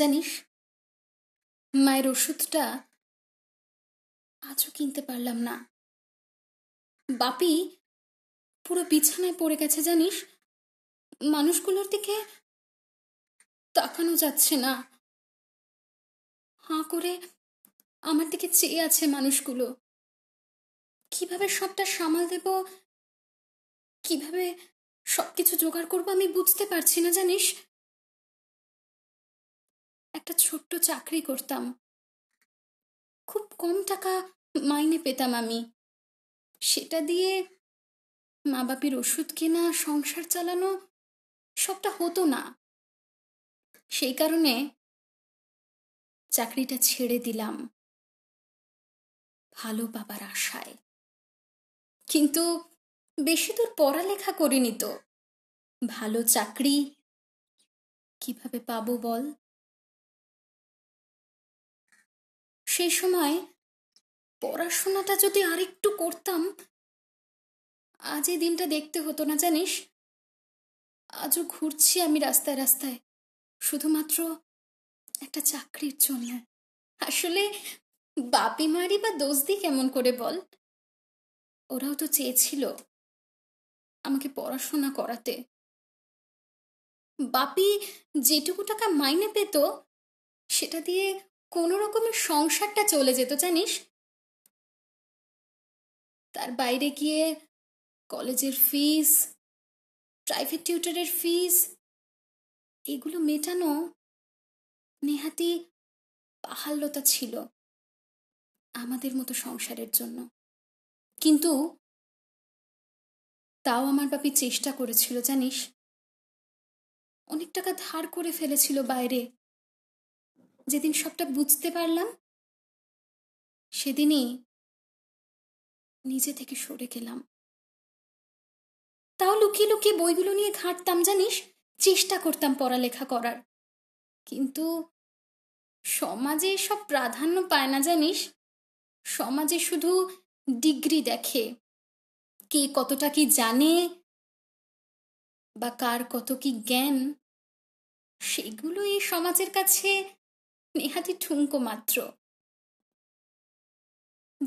জানিস মায়ের ওষুধটা আজও কিনতে পারলাম না বাপি পুরো বিছানায় পড়ে গেছে জানিস মানুষগুলোর দিকে তাকানো যাচ্ছে না হাঁ করে আমার দিকে চেয়ে আছে মানুষগুলো কিভাবে সবটা সামাল দেব কিভাবে সবকিছু জোগাড় করবো আমি বুঝতে পারছি না জানিস একটা ছোট্ট চাকরি করতাম খুব কম টাকা মাইনে পেতাম আমি সেটা দিয়ে মা বাপের ওষুধ কেনা সংসার চালানো সবটা হতো না সেই কারণে চাকরিটা ছেড়ে দিলাম ভালো বাবার আশায় কিন্তু বেশি দূর পড়ালেখা করিনি তো ভালো চাকরি কিভাবে পাবো বল সেই সময় পড়াশোনাটা যদি আরেকটু করতাম আজ এই দিনটা দেখতে হতো না জানিস আজও ঘুরছি আমি রাস্তায় রাস্তায় শুধুমাত্র একটা চাকরির জন্য আসলে বাপি মারি বা দি কেমন করে বল ওরাও তো চেয়েছিল আমাকে পড়াশোনা করাতে বাপি যেটুকু টাকা মাইনে পেত সেটা দিয়ে কোনো রকমের সংসারটা চলে যেত জানিস তার বাইরে গিয়ে কলেজের ফিস প্রাইভেট টিউটারের ফিস এগুলো মেটানো নেহাতি বাহাল্যতা ছিল আমাদের মতো সংসারের জন্য কিন্তু তাও আমার বাপি চেষ্টা করেছিল জানিস অনেক টাকা ধার করে ফেলেছিল বাইরে যেদিন সবটা বুঝতে পারলাম সেদিনই নিজে থেকে সরে গেলাম তাও লুকিয়ে লুকিয়ে বইগুলো নিয়ে ঘাঁটতাম জানিস চেষ্টা করতাম পড়ালেখা করার কিন্তু সমাজে সব প্রাধান্য পায় না জানিস সমাজে শুধু ডিগ্রি দেখে কে কতটা কি জানে বা কার কত কি জ্ঞান সেগুলো এই সমাজের কাছে নেহাতি ঠুমকো মাত্র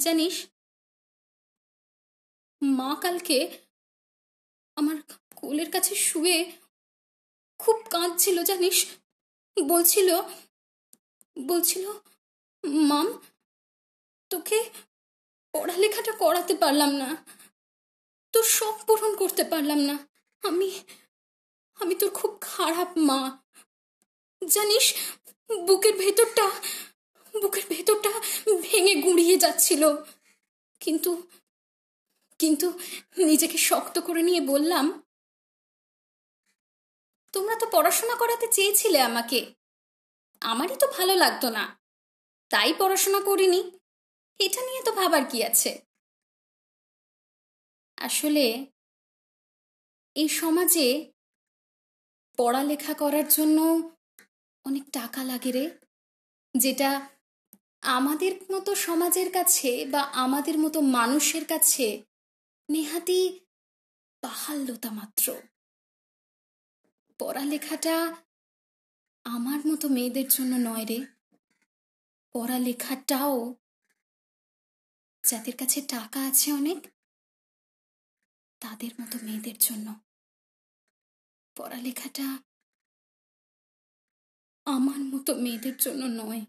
জানিস মা কালকে আমার কোলের কাছে শুয়ে খুব কাঁদছিল জানিস বলছিল বলছিল মাম তোকে পড়ালেখাটা করাতে পারলাম না তোর শখ পূরণ করতে পারলাম না আমি আমি তোর খুব খারাপ মা জানিস বুকের ভেতরটা বুকের ভেতরটা ভেঙে গুঁড়িয়ে যাচ্ছিল কিন্তু কিন্তু নিজেকে শক্ত করে নিয়ে বললাম তোমরা তো পড়াশোনা করাতে চেয়েছিলে আমাকে আমারই তো ভালো লাগতো না তাই পড়াশোনা করিনি এটা নিয়ে তো ভাবার কি আছে আসলে এই সমাজে পড়ালেখা করার জন্য অনেক টাকা লাগে রে যেটা আমাদের মতো সমাজের কাছে বা আমাদের মতো মানুষের কাছে নেহাতি বাহাল্যতা মাত্র পড়ালেখাটা আমার মতো মেয়েদের জন্য নয় রে পড়ালেখাটাও যাদের কাছে টাকা আছে অনেক তাদের মতো মেয়েদের জন্য পড়ালেখাটা আমার মতো মেয়েদের জন্য নয়